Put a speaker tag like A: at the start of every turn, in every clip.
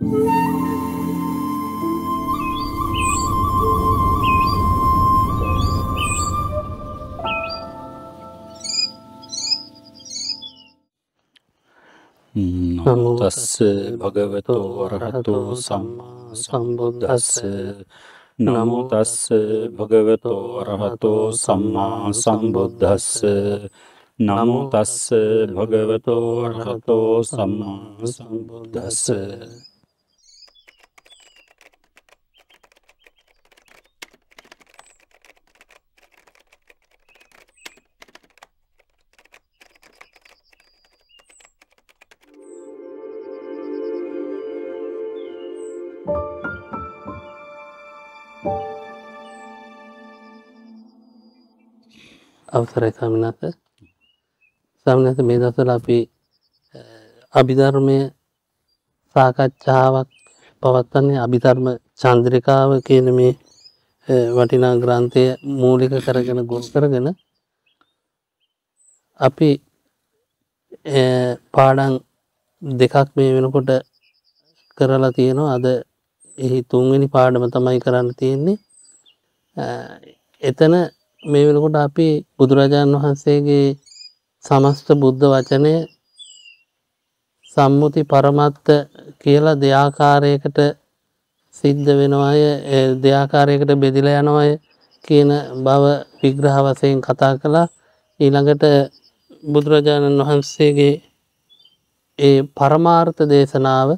A: තස්ස භගවතෝ වරහතෝ සම්මා සම්බුද්දස්ස නමෝ තස්ස භගවතෝ වරහතෝ සම්මා සම්බුද්දස්ස නමෝ තස්ස භගවතෝ වරහතෝ සම්මා සම්බුද්දස්ස
B: අවසරයි සමිනාත සමිනාත මේ දසල අපි අභිධර්මය සාකච්ඡාවක් පවත්වන්නේ අභිධර්ම චන්ද්‍රිකාව කියන මේ වටිනා ග්‍රන්ථය මූලික කරගෙන ගොස් කරගෙන අපි පාඩන් දෙකක් මේ වෙනකොට කරලා තියෙනවා අද එහි තුන්වෙනි පාඩම තමයි කරන්න තියෙන්නේ එතන මේ වෙනකොට අපි බුදුරජාණන් වහන්සේගේ සමස්ත බුද්ධ වචනය සම්මුති පරමත්ත කියලා දෙයාකාරයකට සිද්ධ වෙනවාය දෙයාකාරයකට බෙදිලා යනවාය කියන බව විග්‍රහ වශයෙන් කතා කළා ඊළඟට බුදුරජාණන් වහන්සේගේ ඒ පරමාර්ථ දේශනාව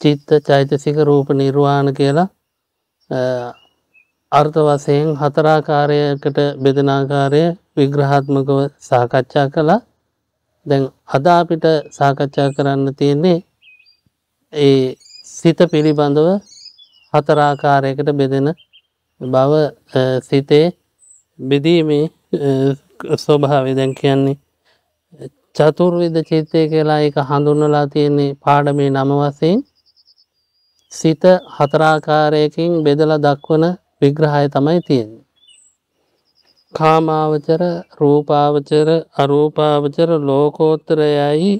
B: චිත්ත චෛතසික රූප නිර්වාණ කියලා අර්ථ වසයෙන් හතරාකාරයකට බෙදනාකාරය විග්‍රහාත්මකව සාකච්ඡා කළා දැන් අදාපිට සාකච්ඡා කරන්න තියෙන්නේ ඒ සිත පිළිබඳව හතරාකාරයකට බෙදෙන බව සිතේ බෙදීමේ ස්වභාවය දැන් කියන්නේ චතුර්විද චිත්තය කියලා එක හඳුන්නලා තියෙන්නේ පාඩමේ නම වසයෙන් සිත හතරාකාරයකින් බෙදලා දක්වන විග්‍රහය තමයි තියෙන්නේ. කාමාවචර රූපාවචර අරූපාවචර ලෝකෝත්තරයයි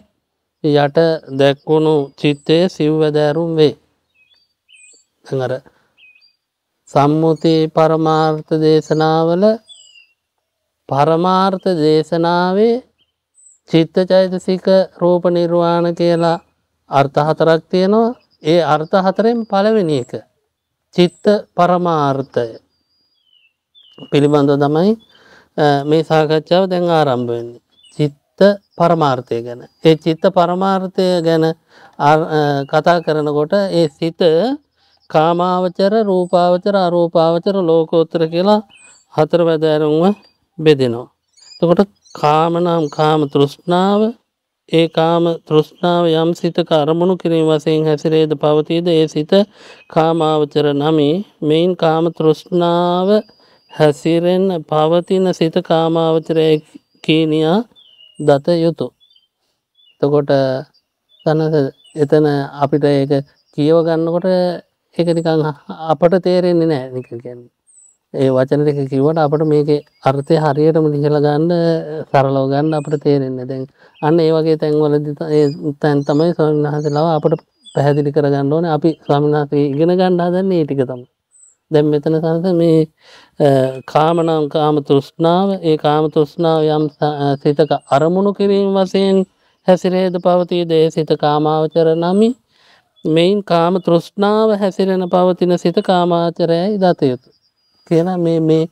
B: යට දැක්වුණු චිත්තය සිව්වදෑරුම් වේ. අර සම්මුති පරමාර්ථ දේශනාවල පරමාර්ථ දේශනාවේ චිත්ත චෛතසික රූප නිර්වාණ කියලා අර්ථ හතරක් තියෙනවා ඒ අර්ථ හතරෙන් පළවෙනි එක චිත්ත පරමාර්ථය පිළිබඳ තමයි මේ සාකච්ඡාව දැන් ආරම්භවෙන්නේ චිත්ත පරමාර්ථය ගැන ඒ චිත්ත පරමාර්ථය ගැන කතා කරනකොට ඒ සිත කාමාවචර රූපාවචර අරූපාවචර ලෝකෝත්තර කියලා හතර වැදෑරුම්ව බෙදෙනවා. තකොට කාමනම් කාම තෘෂ්ණාව ඒ කාම තෘෂ්ණාව යම් සිතක අරමුණු කිරීම වසයෙන් හැසිරේද පවතිීද ඒ සිත කාමාවචර නමි මෙයින් කාම තෘෂ්ණාව හැසිරෙන් පවතින සිත කාමාවචරය කීනියා දත යුතු. තකොට තන එතන අපිට ඒ කියව ගන්නකොට ඒකනිකං අපට තේරෙන්නේ නෑ නික කියන්නේ. ඒ වචන දෙක කිවට අපට මේක අර්ථය හරියටම ලිහල ගන්න සරලව ගන්න අපට තේරෙන්න දැන් අන්න ඒ වගේ තැන්වල තැන් තමයි ස්වාමින්හසලාව අපට පැහැදිලි කරගන්න ඕන අපි ස්වාමිනාසේ ඉගෙන ගණ්ඩා දන්න ඒ ටික තම දැම් මෙතන සස මේ කාමනම් කාම තෘෂ්ණාව ඒ කාම තෘෂ්ණාව යම් සිතක අරමුණු කිරීම වසයෙන් හැසිරේද පවතිය දේ සිත කාමාවචර නමි මෙයින් කාම තෘෂ්ණාව හැසිරෙන පවතින සිත කාමාචරයයි දතයුතු කියලා මේ මේ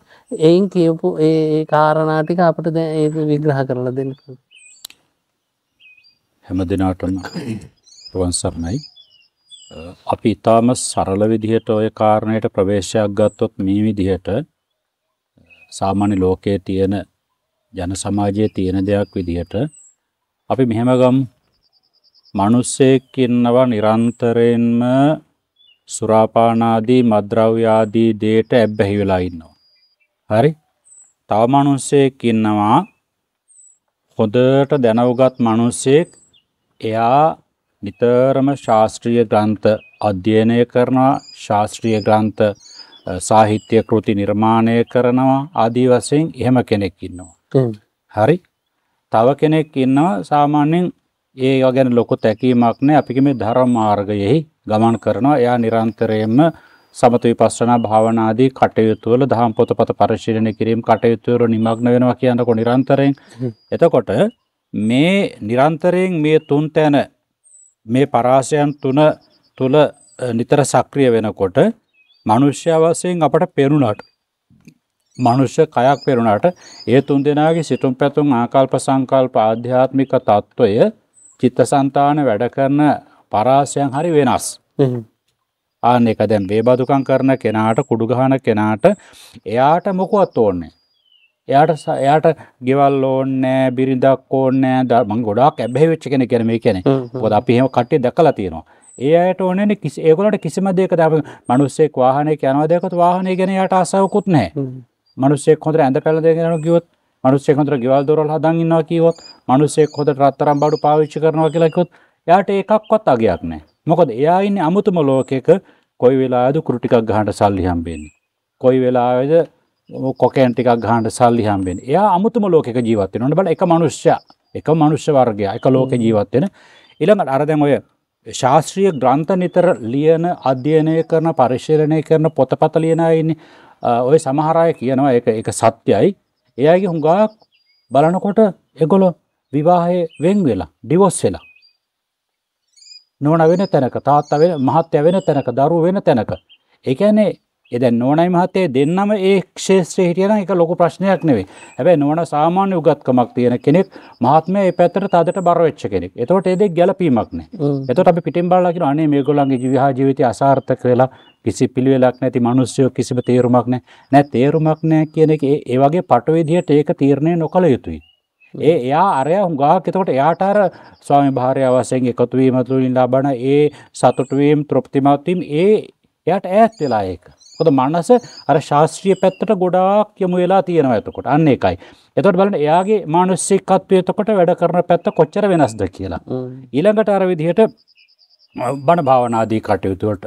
B: එයින් කියපු ඒ කාරණාටික අපට දැ ඒ විග්‍රහ කරලා දෙන්න
A: හැම දෙනාටම රුවන්සරණයි අපි ඉතාම සරල විදිහට ඔය කාරණයට ප්‍රවේශයක් ගත්තොත් මේ විදිහට සාමාන්‍ය ලෝකයේ තියෙන ජන සමාජයේ තියෙන දෙයක් විදිහට අපි මෙහෙම ගම් මිනිස්සෙක් ඉන්නවා නිරන්තරයෙන්ම සුරාපානාදී මද්‍රව්‍ය ආදී දේට ඇබ්බැහි වෙලා ඉන්නවා. හරි? තව මිනිස්සෙක් ඉන්නවා හොඳට දැනුගත් මිනිස්සෙක් එයා නිතරම ශාස්ත්‍රීය ග්‍රන්ථ අධ්‍යයනය කරනවා ශාස්ත්‍රීය ග්‍රන්ථ සාහිත්‍ය කෘති නිර්මාණය කරනවා ආදී වශයෙන් එහෙම කෙනෙක් ඉන්නවා. හරි. තව කෙනෙක් ඉන්නවා සාමාන්‍යයෙන් ඒ ගැන ලොකු තැකීමක් නැහැ අපි මේ ධර්ම මාර්ගයෙහි ගමන් කරනවා. එයා නිරන්තරයෙන්ම සමත විපස්සනා භාවනාදී කටයුතු වල දහම් පොතපත පරිශීලනය කිරීම කටයුතු වල නිමග්න වෙනවා කියනකොට නිරන්තරයෙන් එතකොට මේ නිරන්තරයෙන් මේ තුන් තැන මේ පරාසයන් තුන තුල නිතර සක්‍රිය වෙනකොට මිනිස්යා වශයෙන් අපට පේනුණාට මනුෂ්‍ය කයක් පෙරුණාට ඒ තුන් දෙනාගේ සිතුම් පැතුම් ආකල්ප සංකල්ප ආධ්‍යාත්මික තත්ත්වය චිත්තසංතාන වැඩ කරන පරාසයන් හරි වෙනස්. ආන එක දැන් බේබදුකම් කරන කෙනාට කුඩු ගහන කෙනාට එයාට මොකුවත් ඕන්නේ. එයාට එයාට ගෙවල් ඕන්නෑ බිරිඳක් ඕන්නෑ දමන් ගොඩක් ඇබැහි වෙච්ච කෙන කෙන මේ කෙනෙ පොද අපි එහෙම කට්ටේ දැකලා තියෙනවා. ඒ අයට ඕනන කිසි ඒගොලට කිසිම දෙක ද මනුස්සෙක් වාහනය යනවා දෙකත් වාහනය ගෙන යට අසවකුත් නෑ මනුස්සේ කොඳ ඇඳ පැල දෙගෙන ගියොත් මනුස්සේ කොඳ ගෙවල් දොරල් හදන් ඉන්නවා කියවොත් මනුස්සේ කොඳ රත්තරම් බඩු පාවිච්චි කරනවා කියලකොත් එයාට ඒකක්වත් අගයක් නෑ මොකද එයා ඉන්නේ අමුතුම ලෝකයක කොයි වෙලාවද කුරු ටිකක් ගහන්න සල්ලි හම්බෙන්නේ කොයි වෙලාවද කොකෑන් ටිකක් ගහන්න සල්ලි හම්බෙන්නේ එයා අමුතුම ලෝකයක ජීවත් වෙනවා බලන්න එක මනුෂ්‍යයා එක මනුෂ්‍ය වර්ගයා එක ලෝකේ ජීවත් වෙන ඊළඟට අර දැන් ඔය ශාස්ත්‍රීය ග්‍රන්ථ නිතර ලියන අධ්‍යයනය කරන පරිශීලනය කරන පොතපත ලියන අය ඉන්නේ ඔය සමහර අය කියනවා ඒක ඒක සත්‍යයි එයාගේ හුඟක් බලනකොට ඒගොල්ලෝ විවාහයේ වෙන් වෙලා ඩිවෝස් වෙලා නෝන වෙන තැනක තාත්ත වෙන මහත්‍ය වෙන තැනක දරු වෙන තැනක එකනේ එද නෝනයි මහතේ දෙන්නම ඒ ක්ෂේත්‍රය හිටියන එක ලොකු ප්‍රශ්නයක් නෙවේ හැබැයි නොන සාමාන්‍ය උගත්කමක් තියෙන කෙනෙක් මහත්මය පැතර තදට බරවෙච්ච කෙනෙක් එතවට ඒදෙ ගැලපීමක්නේ එතට අපි පිටිම් බාලකින අනේ මේ ගොලන්ගේ ජවිහා ජීවිතය අසාර්ථක වෙලා කිසි පිළිවෙලක් නැති මනුස්්‍යයෝ කිසිම තේරුමක් නෑ නෑ තේරුමක් නෑ කියන ඒ වගේ පටවිදිහට ඒක තීරණය නොකළ යුතුයි ඒ එයා අරය හුඟක් එතකොට එයාට අර ස්වාමි භාරය වසයෙන් එකතුවීම තුළින් ලබන ඒ සතුටුවීම් තෘප්තිමත්වීම් ඒ එයට ඈත් වෙලා ඒක හොද මනස අර ශාස්ත්‍රීය පැත්තට ගොඩාක් යමු වෙලා තියෙනවා ඇතකොට අන්න එකයි. එතොට බලන එයාගේ මානුස්සිකත්වයතකොට වැඩ කරන පැත්ත කොච්චර වෙනස්ද කියලා. ඊළඟට අර විදිහට බණ භාවනාදී කටයුතුවට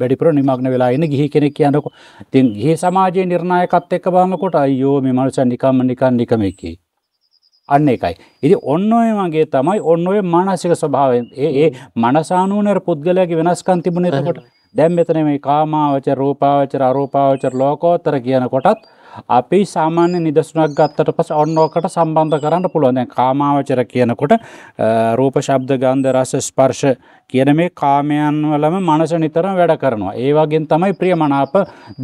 A: වැඩිපුර නිමක්න වෙලා එන්න ගිහි කෙනෙක් කියන්නකො තින් ගිහි සමාජයේ නිර්ණයකත් එක්ක බලන්නකොට අයියෝ මේ මනුෂ්‍ය නිකම්ම නිකන් නිකම එකේ අන්න එකයි. ඉති ඔන්න ඔය වගේ තමයි ඔන්න ඔය මානසික ස්වභාවෙන් ඒ ඒ මනසානුවනර පුද්ගලයගේ වෙනස්කන් තිබුණේ එතකොට දැම් මෙතන මේ කාමාවච රූපාවචර අරූපාවචර ලෝකෝත්තර කියන කොටත් අපි සාමාන්‍ය නිදසුනක් ගත්තට පස ඔන්නෝකට සම්බන්ධ කරන්න පුළුවන් දැන් කාමාවචර කියනකොට රූප ශබ්ද ගන්ධ රස ස්පර්ශ කියන මේ කාමයන් වලම මනස නිතරම වැඩ කරනවා. ඒ වගේන් තමයි ප්‍රියමනාප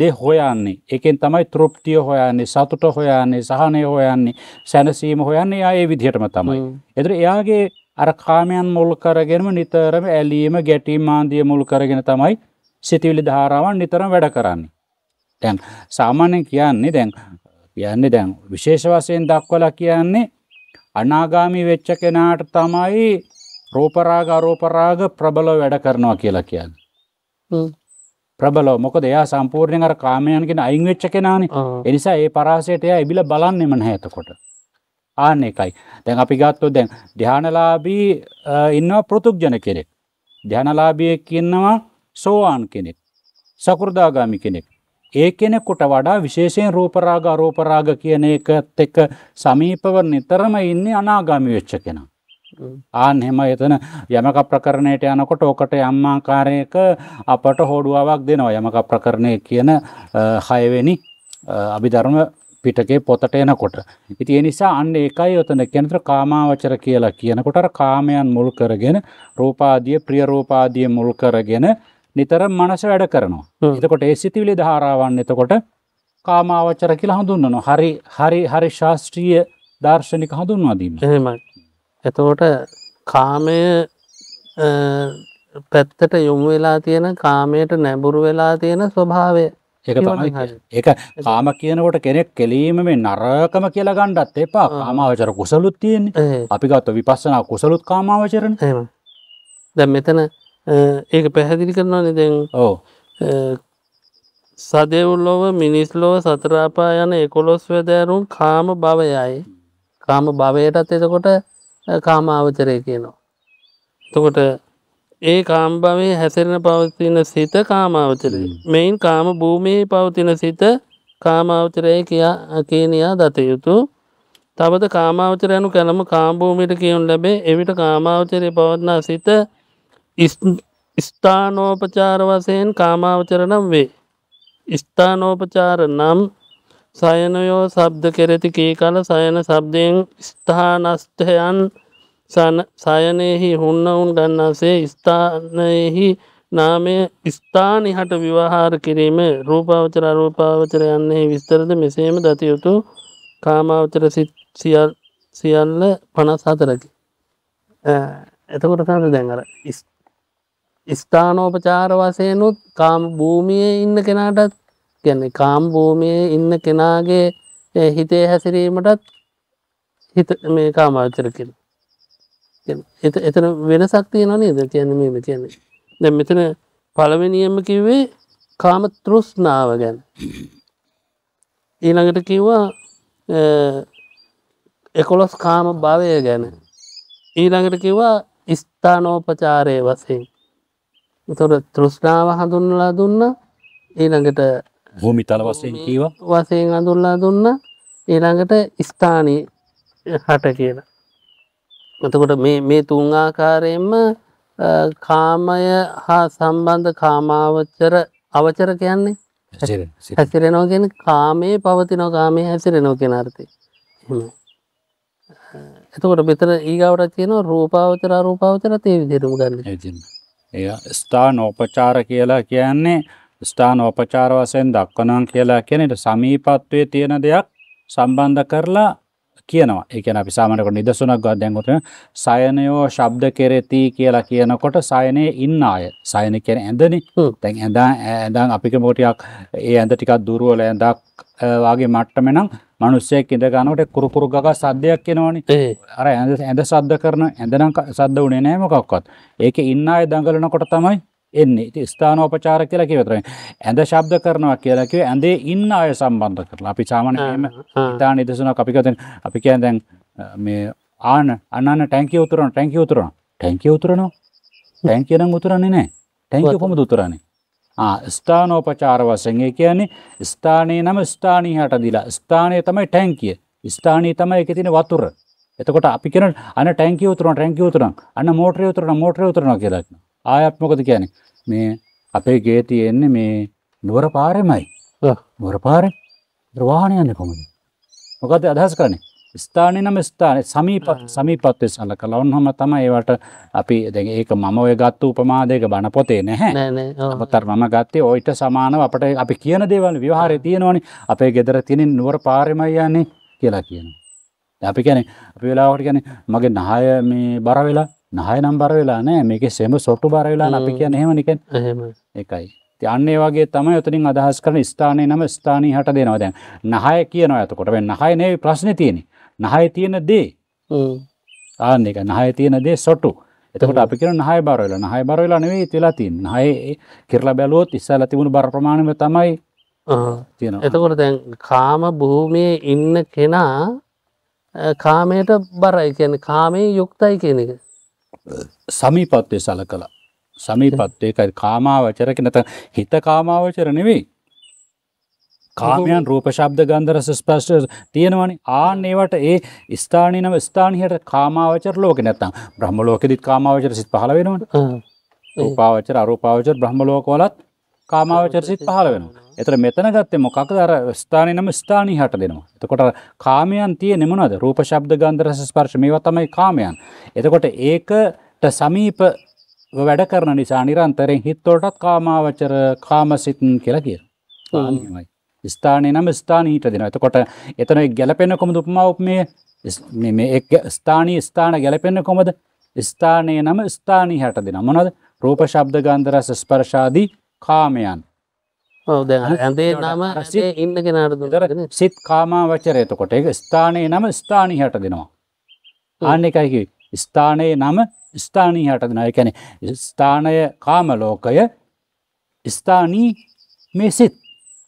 A: දේ හොයන්නේ. ඒකෙන් තමයි තෘප්තිය හොයන්නේ, සතුට හොයන්නේ, සහනය හොයන්නේ, සැනසීම හොයන්නේ ආයේ විදිහටම තමයි. ඒතර එයාගේ අර කාමයන් මුල් කරගෙනම නිතරම ඇලීම, ගැටීම් ආන්දිය මුල් කරගෙන තමයි සිතවිලි ධාරාවන් නිතරම වැඩ කරන්නේ. දැන් සාමාන්‍යයෙන් කියන්නේ දැන් කියන්නේ දැන් විශේෂ වශයෙන් දක්වලා කියන්නේ අනාගාමි වෙච්ච කෙනාට තමයි රූපරාග අරූපරාග ප්‍රබලව වැඩ කරනවා කියලා කියන්නේ. ප්‍රබලව මොකද එයා සම්පූර්ණයෙන් අර කාමයන්ගෙන් අයින් වෙච්ච කෙනානේ. ඒ නිසා ඒ පරාසයට එයා ඉබිලා බලන්නෙම නැහැ එතකොට. ආන්න එකයි. දැන් අපි ගත්තොත් දැන් ධානලාභී ඉන්නවා පෘතුග්ජන කෙනෙක්. ධානලාභියෙක් ඉන්නවා සෝවාන් කෙනෙක්. සකෘදාගාමි කෙනෙක්. ඒ කෙනෙකුට වඩා විශේෂයෙන් රූපරාග අරෝපරාග කියන එකත් එක්ක සමීපව නිතරම ඉන්නේ අනාගාමි වෙච්ච කෙනා. ආන් එහෙම එතන යමක ප්‍රකරණයට යනකොට ඔකට යම් ආකාරයක අපට හොඩුවාවක් දෙනවා යමක ප්‍රකරණය කියන හයවෙනි අභිධර්ම පිටකේ පොතට එනකොට. ඉතින් ඒ නිසා අන්න ඒකයි ඔතන කියනතර කාමාවචර කියලා කියනකොට අර කාමයන් මුල් කරගෙන රූපාදිය ප්‍රිය රූපාදිය මුල් කරගෙන නිතර මනස වැඩ කරනවා එතකොට ඒ සිතිවිලි ධාරාවන් එතකොට කාමාවචර කියලා හඳුන්වනවා හරි හරි හරි ශාස්ත්‍රීය දර්ශනික හඳුන්වාදීම එහෙමයි එතකොට කාමය පැත්තට යොමු වෙලා තියෙන කාමයට නැඹුරු වෙලා තියෙන ස්වභාවය ඒක තමයි ඒක කාම කියනකොට කෙනෙක් කෙලීම මේ නරකම කියලා ගණ්ඩත් එපා කාමාවචර කුසලුත් තියෙන්නේ අපි ගත්ත විපස්සනා කුසලුත් කාමාවචරණ දැන් මෙතන ඒක පැහැදිලි කරනවානේ දැන් ඕ
B: සදෙවුල්ලොව මිනිස්ලොව සතරාපා යන එකොලොස් වැදෑරුම් කාම භවයයි කාම භවයටත් එතකොට කාමාවචරය කියනවා. තකොට ඒ කාම්භවේ හැසිරෙන පවතින සිත කාමාවචරය මෙයින් කාම භූමයේ පවතින සිත කාමාවචරය කියා කියනයා දතයුතු තවද කාමාවචරයනු කැනම කාම්භූමිට කියවුන් ලැබේ එවිට කාමාවචරය පවත්නා සිත ස්ථානෝපචාර වසයෙන් කාමාවචර නම් වේ. ස්ථානෝපචාර නම් සයනයෝ සබ්ද කෙරෙති කී කල සයන සබ්දයෙන් ස්ථානස්ථයන් සයනයෙහි හුන්නවුන් ගන්නාසේ ස්ථානයෙහි නාමය ස්ථානි හට විවාහාර කිරීම රූපාවචර රූපාවචර යන්නේ විස්තරද මෙසේම දතියුතු කාමාවචර සියල් සියල්ල පනස් හතරකි. එතකොට තද දැඟර ස්ථ ස්ථානෝපචාර වසයනුත් කාම් භූමියයේ ඉන්න කෙනාටත් ගැන කාම් භූමියයේ ඉන්න කෙනාගේ හිතේ හැසිරීමටත් හිත මේ කාමාචර කෙන එතන වෙනසක් තියෙන නේද කියන මේම කියන්නේ දැ මෙතන පළවෙනියම කිව්වේ කාම තෘෂ්ණාව ගැන ඊළඟට කිව්වා එකොළොස් කාම භවය ගැන ඊළඟට කිව්වා ස්ථානෝපචාරය වසයෙන් තොර තෘෂ්ණාව හඳුන්ලා දුන්න ඊළඟට
A: භූමි තල වසයෙන් කීව
B: වසයෙන් අඳුල්ලා දුන්න ඊළඟට ස්ථානී හට කියලා. එතකොට මේ තුන් ආකාරයෙන්ම කාමය හා සම්බන්ධ කාමාවච්චර අවචර කියන්නේ හැසිරෙනෝ කියන කාමයේ පවතිනෝ කාමය හැසිරෙනෝ කියෙන අර්ථය එතකොට මෙතර ඊගවට කියන රූපාවචර රූපාවචර තේ විදිරුම් ගන්න
A: ස්ථානෝපචාර කියලා කියන්නේ ස්ථානෝපචාර වශයෙන් දක්වනවා කියලා කියන ඊට සමීපත්වයේ තියෙන දෙයක් සම්බන්ධ කරලා කියනවා. ඒ කියන්නේ අපි සාමාන්‍යයෙන් නිදසුනක් ගාව දැන් උතන සයනයෝ ශබ්ද කෙරෙති කියලා කියනකොට සයනේ ඉන්න අය. සයන කියන්නේ ඇඳනේ. දැන් ඇඳා ඇඳන් අපි කමෝටියක් ඒ ඇඳ ටිකක් දුරවල ඇඳක් වාගේ මට්ටමේ නම් මනුස්සයෙක් ඉඳ ගන්නකොට කුරුකුරු ගගා සද්දයක් එනවනේ. අර ඇඳ ඇඳ සද්ද කරන ඇඳනම් සද්ද උනේ නෑ මොකක්වත්. ඒකේ ඉන්න අය දඟලනකොට තමයි එන්නේ. ඉතින් ස්ථානෝපචාර කියලා කියවතරයි. ඇඳ ශබ්ද කරනවා කියලා කිව්වේ ඇඳේ ඉන්න අය සම්බන්ධ කරලා. අපි සාමාන්‍යයෙන් ස්ථාන ඉදසුනක් අපි කියතෙන් අපි කියන්නේ දැන් මේ ආන අනන්න ටැංකිය උතුරන ටැංකිය උතුරන ටැංකිය උතුරනවා. ටැංකිය නම් උතුරන්නේ නෑ. ටැංකිය කොහොමද උතුරන්නේ? ස්ථානෝපචාර වශයෙන් ඒ කියන්නේ ස්ථානයේ නම ස්ථානීය හට දීලා ස්ථානය තමයි ටැංකිය. ස්ථානීය තමයි ඒකේ තියෙන වතුර. එතකොට අපි කියන අන ටැංකිය උතුරන ටැංකිය උතුරන අන මෝටරේ උතුරන මෝටරේ උතුරනවා කියලා කියනවා. ආයත් මොකද කියන්නේ? මේ අපේ ගේ තියෙන්නේ මේ නුවර පාරෙමයි. නුවර පාරේ වාහන යන්නේ කොහොමද? මොකද අදහස් කරන්නේ? ස්ථානය නම ස්ථානය සමීප සමීපත්වය සල කළ ඔන්නහොම තම ඒවට අපි දෙ ඒක මම ඔය ගත්ත උපමාදයක බණපොතේ නැහැ අපතර මම ගත්තේ ඔයිට සමානව අපට අපි කියන දේවල් විවාහරය තියෙනවනි අපේ ගෙදර තිනෙන් නුවර පාරමයියන්නේ කියලා කියන. අපි කැනෙ අපි වෙලාවට ගැන මගේ නහය මේ බරවෙලා නහය නම් බරවෙලා නෑ මේක සෙම සොට්ටු බරවෙලා අපි කියන හෙමනිකෙන් එකයි. අන්නේ වගේ තම යතනින් අදහස් කරන ස්ථානය නම ස්ථානී හට දෙනවා දැන් නහය කියනවා ඇතකොට නහයනේ ප්‍රශ්න තියෙන නහය තියෙන දේ ආන්න එක නහය තියෙන දේ සොටු එතකට අපි කියන නහය බර වෙලා නහය බර වෙලා නෙවෙයි තියලා තියෙන්නේ නහය කිරලා බැලුවොත් ඉස්සලා තිබුණු බර ප්‍රමාණයම තමයි තියෙනවා එතකොට දැන් කාම භූමියේ
B: ඉන්න කෙනා කාමයට බරයි කියන කාමයේ යුක්තයි කියන එක
A: සමීපත්වය සලකලා සමීපත්වයකයි කාමාවචර කෙනත හිත කාමාවචර නෙවෙයි කාමයන් රූප ශබ්ද ගන්ධරස ස්පර්ශ තියෙනවනේ ආන්න ඒවට ඒ ස්ථානීය නම ස්ථානීයට කාමාවචර ලෝකේ නැත්තම් බ්‍රහ්ම ලෝකෙදිත් කාමාවචර සිත් පහළ වෙනවනේ. රූපාවචර අරූපාවචර බ්‍රහ්ම ලෝකවලත් කාමාවචර සිත් පහළ වෙනවා. එතර මෙතන ගත්තේ මොකක්ද අර ස්ථානීය නම ස්ථානීය හට දෙනවා. එතකොට කාමයන් තියෙන්නේ මොනවද? රූප ශබ්ද ගන්ධරස ස්පර්ශ මේවා තමයි කාමයන්. එතකොට ඒකට සමීප වැඩ කරන නිසා නිරන්තරයෙන් හිත්වලටත් කාමාවචර කාමසිත් කියලා කියනවා. ආන්‍යමයි. ස්ථානය නම් ස්ථානීට දෙනවා එතකොට එතන ගැලපෙන කොමද උපමාව මේ ස්ථානී ස්ථාන ගැලපෙන්න කොමද ස්ථානය නම ස්ථානී හැට දෙෙන මොනද රූප ශබ්ද ගන්දරස ස්පර්ශාදී කාමයන් ඉන්නගෙන සිත් කාමා වචරයතකොට එක ස්ථානය නම ස්ථානී හැට දෙනවා ආන්න එකයි ස්ථානයේ නම ස්ථානී හැට දෙෙන එකැන ස්ථානය කාමලෝකය ස්ථානී මේ සිත්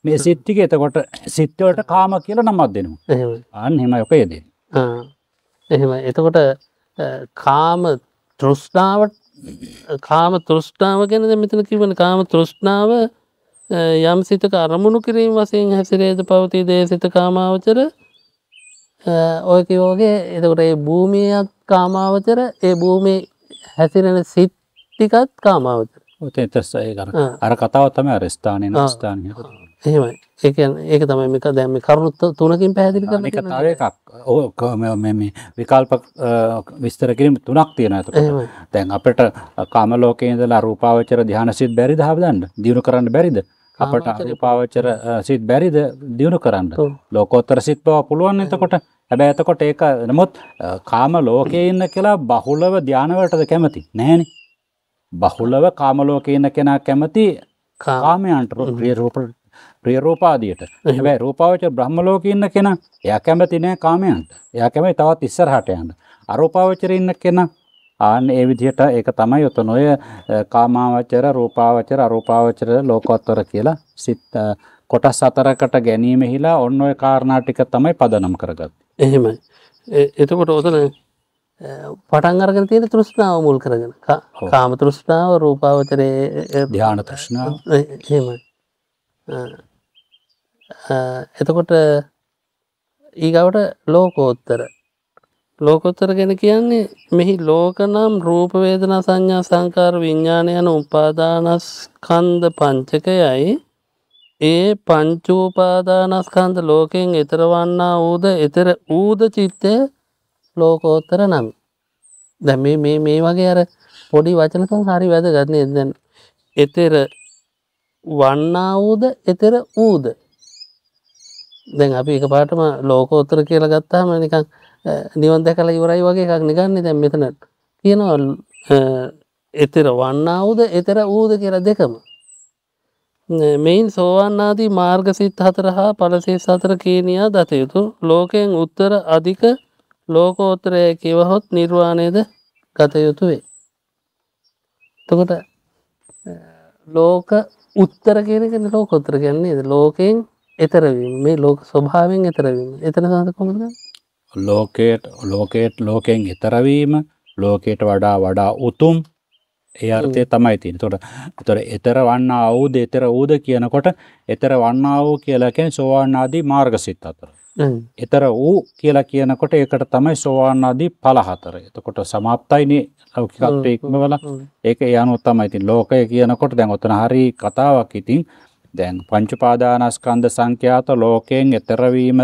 A: මේ සිත්තික එතකොට සිත්වලට කාම කියල නමත් දෙනවා අන් හෙම යොක යෙද එහෙම එතකොට කාම තෘෂ්ණාවට
B: කාම තෘෂ්ණාව ගැනද මෙතන කිවන කාම තෘෂ්ණාව යම් සිතක අරමුණු කිරීම වසින් හැසිරේද පවති දේ සිත කාමාවචර ඔයකිවෝගේ එතකොට ඒ භූමියත් කාමාවචර ඒ භූමි හැසිරෙන සිත් ටිකත් කාමාවචර
A: ඒ අර කතාවත්තම අරස්ථානය ස්ථානය එහෙමයි ඒක ඒක තමයි මේක දැන් මේ කරුණු තුනකින් පැහැදිලි කරන්න එක තව එකක් ඕක මේ විකල්ප විස්තර කිරීම තුනක් තියෙනවා ඒතකොට දැන් අපිට කාම ලෝකයේ ඉඳලා රූපාවචර ධාන සිත් බැරිද හවදන්න දිනු කරන්න බැරිද අපට රූපාවචර සිත් බැරිද දිනු කරන්න ලෝකෝත්තර සිත් බව පුළුවන් එතකොට හැබැයි එතකොට ඒක නමුත් කාම ලෝකයේ ඉන්න කියලා බහුලව ධාන වලටද කැමති නැහනේ බහුලව කාම ලෝකයේ ඉන්න කෙනා කැමති කාමයන්ට ප්‍රිය රූප ප්‍රිය රූපාදියට හැබැයි රූපාවචර බ්‍රහ්මලෝකේ ඉන්න කෙනා එයා කැමති නෑ කාමයන්ට. එයා කැමති තවත් ඉස්සරහට යන්න. අරූපාවචරේ ඉන්න කෙනා ආන්න ඒ විදිහට ඒක තමයි උතන ඔය කාමාවචර රූපාවචර අරූපාවචර ලෝකෝත්තර කියලා සිත් කොටස් හතරකට ගැනීමෙහිලා ඔන්න ඔය කාරණා ටික තමයි පදනම් කරගත්තේ. එහෙමයි. එතකොට උතන පටන් අරගෙන තියෙන තෘෂ්ණාව මුල් කරගෙන කාම තෘෂ්ණාව
B: රූපාවචරයේ ධානා තෘෂ්ණාව එහෙමයි. එතකොට ඊගවට ලෝකෝත්තර ලෝකොත්තර ගැෙන කියන්නේ මෙහි ලෝකනම් රූපවේදනා සංඥා සංකාර විඤ්ඥාන යන උපාදානස්කන්ද පංචකයයි ඒ පංචූපාදානස්කන්ද ලෝකෙන් එතරවන්නා වූද එතර ඌද චිත්තය ලෝකෝත්තර නම් දැ මේ මේ වගේ අර පොඩි වචනකන් හරි වැද ගන්න එදැන් එතෙර වන්නා වූද එතෙර ඌද දැන් අපි එක පාටම ලෝකෝත්තර කියලා ගත්තාම නිකං නිවන් දැකල ඉවරයි වගේ එකක් නිගන්න දැන් මෙතනට කියනවා එතර වන්නාවුද එතර වූද කියලා දෙකම මෙයින් සෝවන්නාදී මාර්ගසිත් හතර හා පලසිස් සතර කීනයා දතයුතු ලෝකයෙන් උත්තර අධික ලෝකෝත්තරය කිවහොත් නිර්වාණයද ගතයුතු වේ තකොට ලෝක උත්තර කියනක ලෝකොත්තර කියන්නේ ලෝකෙන් එතරවීම මේ ලෝක ස්වභාවෙන් එතරවීම එතන සඳ කොමද
A: ලෝකයට ලෝකේට් ලෝකයෙන් එතරවීම ලෝකයට වඩා වඩා උතුම් ඒ අර්ථය තමයි තියෙන තොට තොර එතර වන්න අවුද එතර වූද කියනකොට එතර වන්න වූ කියලකෙන් සෝවාන්නාදී මාර්ගසිත් අතර. එතර වූ කියලා කියනකොට ඒකට තමයි සෝවාන්නාදී පලහතර එතකොට සමප්තයිනේ ලෞකිකත්ව ඉක්මවල ඒක යනු තමයි ඉතින් ලෝකය කියනකොට දැන් ඔතන හරි කතාවක් ඉතින් දැන් පංච පාදානස්කන්ධ සංඛ්‍යාත ලෝකයෙන් ඈතර වීම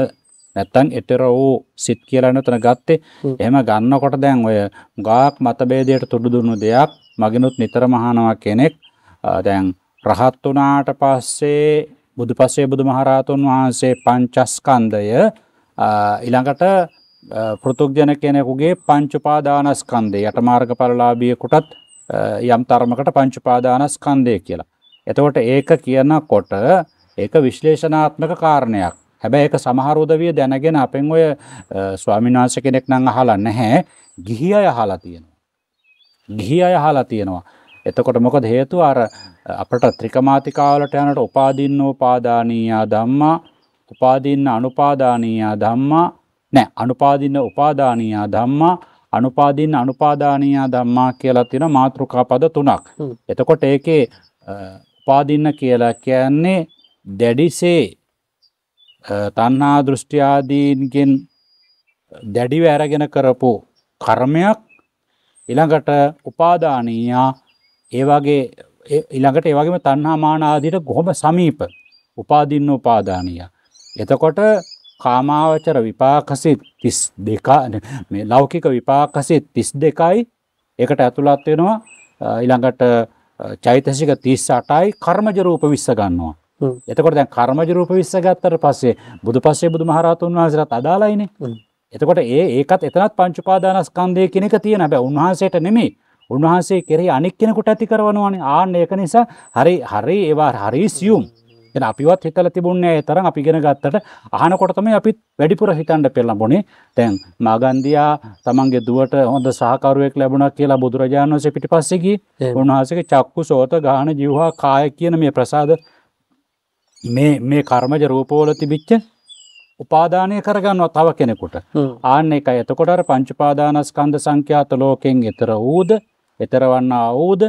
A: නැත්තම් ඈතර වූ සිත් කියලා නතර ගත්තේ එහෙම ගන්නකොට දැන් ඔය ගාක් මතභේදයට තුඩු දුන්නු දෙයක් මගිනුත් නිතරම අහනවා කෙනෙක් දැන් රහත් වුණාට පස්සේ බුදුපසේ බුදුමහරහතුන් වහන්සේ පංචස්කන්ධය ඊළඟට පෘතුග්ජන කෙනෙකුගේ පංච පාදානස්කන්ධය යටමාර්ගඵලලාභියෙකුටත් යම් තරමකට පංච පාදානස්කන්ධය කියලා එතකොට ඒක කියනකොට ඒක විශ්ලේෂණාත්මක කාරණයක්. හැබැයි ඒක සමහර උදවිය දැනගෙන අපෙන් ඔය ස්වාමීන් වහන්සේ කෙනෙක් නම් අහලා නැහැ. ගිහි අය අහලා තියෙනවා. ගිහි අය අහලා තියෙනවා. එතකොට මොකද හේතුව අර අපට ත්‍රිකමාතිකාවලට යනට උපාදින්නෝ පාදානීයා ධම්මා උපාදින්න අනුපාදානීයා ධම්මා නෑ අනුපාදින්න උපාදානීයා ධම්මා අනුපාදින්න අනුපාදානීයා ධම්මා කියලා තියෙන මාතෘකා පද තුනක්. එතකොට ඒකේ උප්පාදින්න කියලා කියන්නේ දැඩිසේ තණ්හා දෘෂ්ටි ආදීන්ගෙන් දැඩිව අරගෙන කරපු කර්මයක් ඊළඟට උපාදානීය ඒ වගේ ඊළඟට ඒ වගේම තණ්හා මාන ආදීට කොහොම සමීප උපාදින්න උපාදානීය එතකොට කාමාවචර විපාකසි 32 මේ ලෞකික විපාකසි 32යි ඒකට ඇතුළත් වෙනවා ඊළඟට චෛතසික 38යි කර්මජ රූප 20 ගන්නවා. එතකොට දැන් කර්මජ රූප 20 ගත්තට පස්සේ බුදුපස්සේ බුදුමහරහතුන් වහන්සේලාට අදාළයිනේ. එතකොට ඒ ඒකත් එතනත් පංච උපාදානස්කන්ධය කියන එක තියෙන. හැබැයි උන්වහන්සේට නෙමෙයි. උන්වහන්සේ කෙරෙහි අනික් කෙනෙකුට ඇති කරනවානේ. ආන්න ඒක නිසා හරි හරි ඒවා හරි සියුම්. එන අපිවත් හිතල තිබුණන්නේ ඒ තරම් අපි ඉගෙන ගත්තට අහනකොට තමයි අපිත් වැඩිපුර හිතන්න පෙළඹුණේ දැන් මාගන්දියා තමන්ගේ දුවට හොඳ සහකරුවෙක් ලැබුණා කියලා බුදුරජාණන් වහන්සේ පිටිපස්සේ ගියේ උන්වහන්සේගේ චක්කු සෝත ගාහන ජීවහා කාය කියන මේ ප්‍රසාද මේ මේ කර්මජ රූපවල තිබිච්ච උපාදානය කරගන්නවා තව කෙනෙකුට ආන්න එක එතකොට පංචුපාදානස්කන්ධ සංඛ්‍යාත ලෝකෙන් එතර වූද එතරවන්නා වූද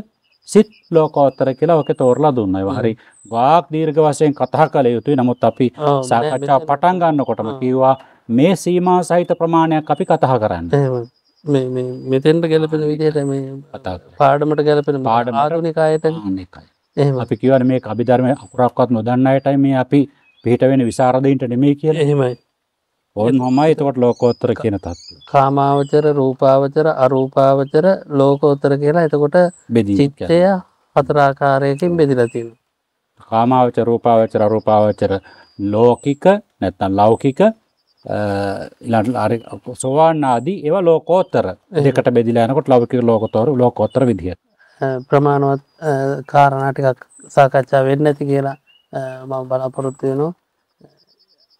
A: සිත් ලෝකෝත්තර කියලා ඔක තෝරලා දුන්න ඒවා හරි වාක් දීර්ඝ වශයෙන් කතා කළ යුතුයි නමුත් අපි සාකච්ඡා පටන් ගන්නකොටම කිව්වා මේ සීමා සහිත ප්‍රමාණයක් අපි කතා කරන්න මේ මේ මෙතෙන්ට ගැලපෙන විදිහට මේ පාඩමට ගැලපෙන පාඩම ආධුනිකායට එකයි එහෙම අපි කියවන මේ අභිධර්මයේ අකුරක්වත් නොදන්න අයටයි මේ අපි පිට වෙන විසරදීන්ට නෙමෙයි කියලා එහෙමයි ඕන් හොමයි එතකොට ලෝකෝත්තර කියන තත්ත්වය.
B: කාමාවචර, රූපාවචර, අරූපාවචර, ලෝකෝත්තර කියලා එතකොට චිත්තය
A: හතර ආකාරයකින් බෙදලා තියෙනවා. කාමාවචර, රූපාවචර, අරූපාවචර, ලෝකික නැත්නම් ලෞකික ඊළඟට සෝවාන් ආදී ඒවා ලෝකෝත්තර දෙකට බෙදලා යනකොට ලෞකික ලෝකෝත්තර ලෝකෝත්තර විදිහට ප්‍රමාණවත්
B: කාරණා ටිකක් සාකච්ඡා වෙන්නේ නැති කියලා මම බලාපොරොත්තු වෙනවා.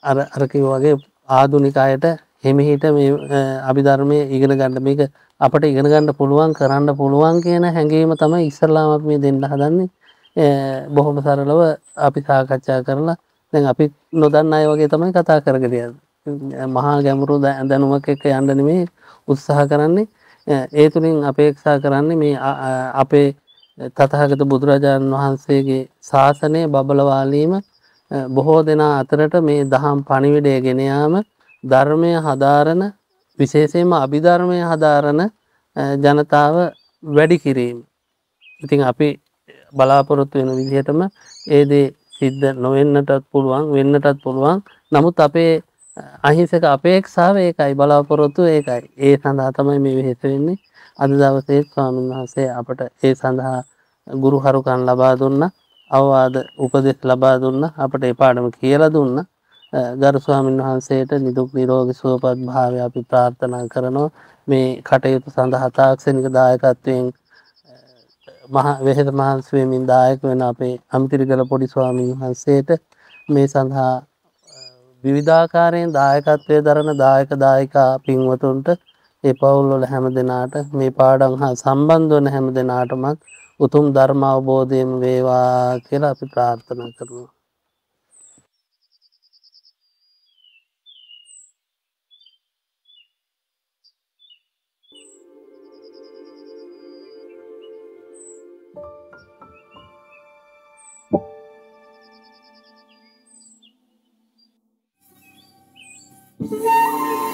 B: අර අර කිව්වා වගේ ආදුනිකායට හිමිහිට මේ අභිධර්මය ඉගෙන ගන්න මේක අපට ඉගෙන ගන්න පුළුවන් කරන්න පුළුවන් කියන හැඟීම තමයි ඉස්සල්ලාම අපි මේ දෙන්න හදන්නේ බොහොම සරලව අපි සාකච්ඡා කරලා දැන් අපි නොදන්න අය වගේ තමයි කතා කරගෙන යන්නේ මහා ගැඹුරු දැනුමක් එක්ක යන්න නෙමෙයි උත්සාහ කරන්නේ ඒ තුලින් අපේක්ෂා කරන්නේ මේ අපේ තථාගත බුදුරජාණන් වහන්සේගේ ශාසනය බබලවාලීම බොහෝ දෙනා අතරට මේ දහම් පණිවිඩය ගෙනයාම ධර්මය හදාරන විශේෂයෙන්ම අභිධර්මය හදාරන ජනතාව වැඩි කිරීම. ඉතින් අපි බලාපොරොත්තු වෙන විදිහටම ඒදේ සිද්ධ නොවෙන්නටත් පුළුවන් වෙන්නටත් පුළුවන් නමුත් අපේ අහිසක අපේක්ෂාව ඒකයි බලාපොරොත්තු ඒකයි ඒ සඳහා තමයි මේ වෙහෙස වෙන්නේ අද දවසේ ස්වාමීන් වහන්සේ අපට ඒ සඳහා ගුරු හරුකන් ලබා දුන්නා අවවාද උපදෙස් ලබා දුන්න අපට ඒ පාඩම කියලා දුන්න ගරු ස්වාමීන් වහන්සේට නිදුක් නිරෝගී සුවපත් භාවය අපි ප්‍රාර්ථනා කරනවා මේ කටයුතු සඳහා තාක්ෂණික දායකත්වයෙන් මහා වෙහෙත මහන්සි වෙමින් දායක වෙන අපේ අම්තිරිගල පොඩි ස්වාමීන් වහන්සේට මේ සඳහා විවිධාකාරයෙන් දායකත්වයේ දරන දායක දායිකා පින්වතුන්ට ඒ පවුල්වල හැම දෙනාට මේ පාඩම් හා සම්බන්ධ වන හැම දෙනාටමත් උතුම් ධර්ම අවබෝධයම වේවා කියලා අපි ප්‍රාර්ථනා කරනවා. Yeah.